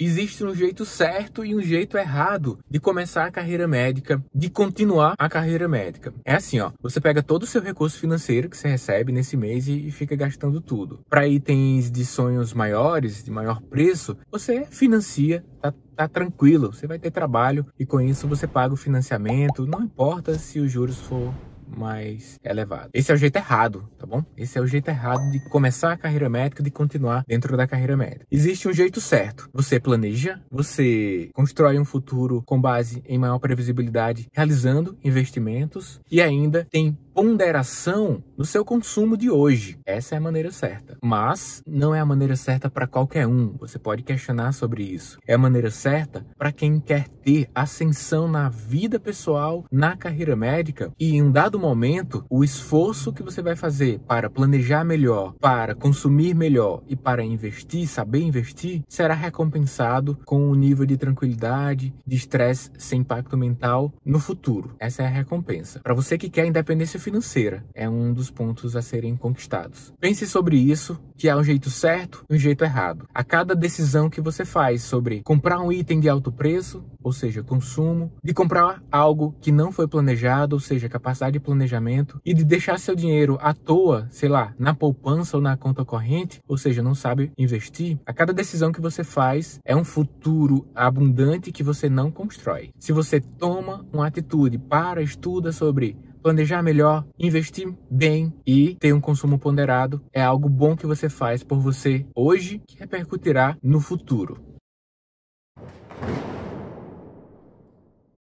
Existe um jeito certo e um jeito errado de começar a carreira médica, de continuar a carreira médica. É assim, ó, você pega todo o seu recurso financeiro que você recebe nesse mês e, e fica gastando tudo. Para itens de sonhos maiores, de maior preço, você financia, tá tá tranquilo, você vai ter trabalho e com isso você paga o financiamento, não importa se os juros for mais elevado. Esse é o jeito errado, tá bom? Esse é o jeito errado de começar a carreira médica, de continuar dentro da carreira médica. Existe um jeito certo. Você planeja, você constrói um futuro com base em maior previsibilidade, realizando investimentos e ainda tem ponderação no seu consumo de hoje. Essa é a maneira certa. Mas não é a maneira certa para qualquer um. Você pode questionar sobre isso. É a maneira certa para quem quer ter ascensão na vida pessoal, na carreira médica e em um dado momento o esforço que você vai fazer para planejar melhor, para consumir melhor e para investir, saber investir, será recompensado com um nível de tranquilidade, de estresse sem impacto mental no futuro. Essa é a recompensa. Para você que quer independência financeira, é um dos os pontos a serem conquistados. Pense sobre isso, que há um jeito certo e um jeito errado. A cada decisão que você faz sobre comprar um item de alto preço, ou seja, consumo, de comprar algo que não foi planejado, ou seja, capacidade de planejamento, e de deixar seu dinheiro à toa, sei lá, na poupança ou na conta corrente, ou seja, não sabe investir, a cada decisão que você faz é um futuro abundante que você não constrói. Se você toma uma atitude para, estuda sobre planejar melhor, investir bem e ter um consumo ponderado é algo bom que você faz por você hoje que repercutirá no futuro.